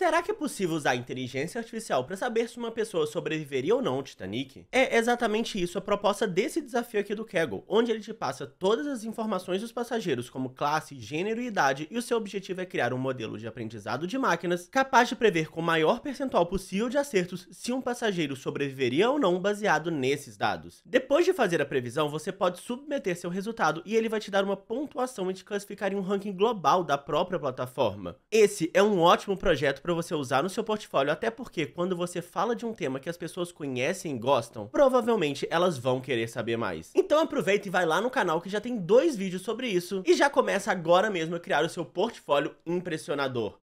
Será que é possível usar inteligência artificial para saber se uma pessoa sobreviveria ou não ao Titanic? É exatamente isso a proposta desse desafio aqui do Kaggle, onde ele te passa todas as informações dos passageiros, como classe, gênero e idade, e o seu objetivo é criar um modelo de aprendizado de máquinas capaz de prever com o maior percentual possível de acertos se um passageiro sobreviveria ou não baseado nesses dados. Depois de fazer a previsão, você pode submeter seu resultado e ele vai te dar uma pontuação e te classificar em um ranking global da própria plataforma. Esse é um ótimo projeto para para você usar no seu portfólio, até porque quando você fala de um tema que as pessoas conhecem e gostam, provavelmente elas vão querer saber mais. Então aproveita e vai lá no canal que já tem dois vídeos sobre isso e já começa agora mesmo a criar o seu portfólio impressionador.